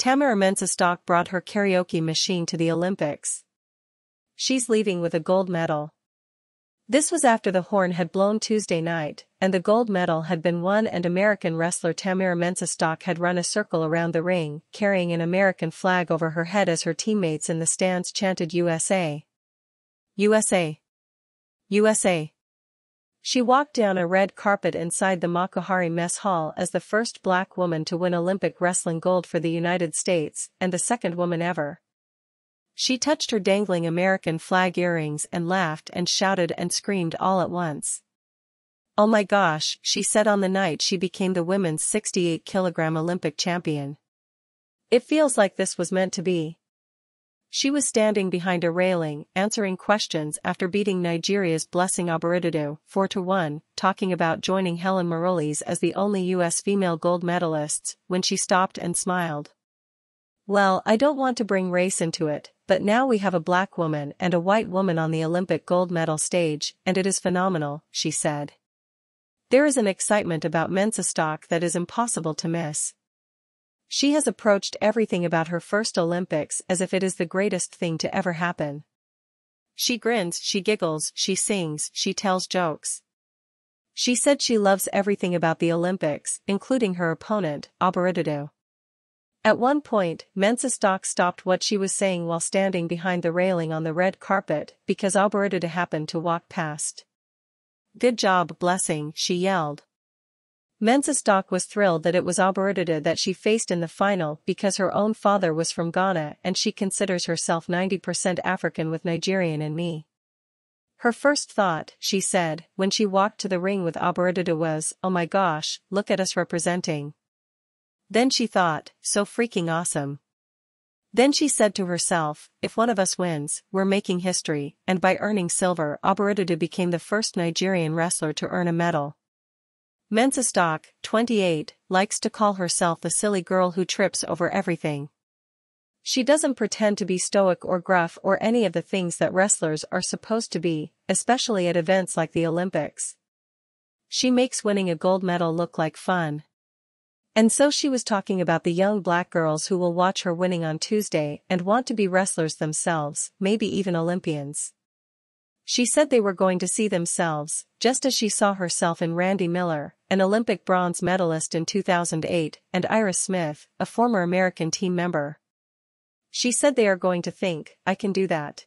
Tamara Mensah-Stock brought her karaoke machine to the Olympics. She's leaving with a gold medal. This was after the horn had blown Tuesday night, and the gold medal had been won and American wrestler Tamara Mensah-Stock had run a circle around the ring, carrying an American flag over her head as her teammates in the stands chanted USA. USA. USA. She walked down a red carpet inside the Makuhari Mess Hall as the first black woman to win Olympic wrestling gold for the United States and the second woman ever. She touched her dangling American flag earrings and laughed and shouted and screamed all at once. Oh my gosh, she said on the night she became the women's 68 kilogram Olympic champion. It feels like this was meant to be. She was standing behind a railing, answering questions after beating Nigeria's Blessing Aburidudu 4-1, talking about joining Helen Maroulis as the only U.S. female gold medalists, when she stopped and smiled. Well, I don't want to bring race into it, but now we have a black woman and a white woman on the Olympic gold medal stage, and it is phenomenal, she said. There is an excitement about Mensa stock that is impossible to miss, she has approached everything about her first Olympics as if it is the greatest thing to ever happen. She grins, she giggles, she sings, she tells jokes. She said she loves everything about the Olympics, including her opponent, Aberidadu. At one point, Mensah stopped what she was saying while standing behind the railing on the red carpet because Aberidadu happened to walk past. Good job, blessing, she yelled, Mensah-Stock was thrilled that it was Alberta that she faced in the final because her own father was from Ghana and she considers herself 90% African with Nigerian in me. Her first thought, she said, when she walked to the ring with Alberta was, oh my gosh, look at us representing. Then she thought, so freaking awesome. Then she said to herself, if one of us wins, we're making history, and by earning silver Alberta became the first Nigerian wrestler to earn a medal. Mensa Stock, 28, likes to call herself the silly girl who trips over everything. She doesn't pretend to be stoic or gruff or any of the things that wrestlers are supposed to be, especially at events like the Olympics. She makes winning a gold medal look like fun. And so she was talking about the young black girls who will watch her winning on Tuesday and want to be wrestlers themselves, maybe even Olympians. She said they were going to see themselves, just as she saw herself in Randy Miller, an Olympic bronze medalist in 2008, and Iris Smith, a former American team member. She said they are going to think, I can do that.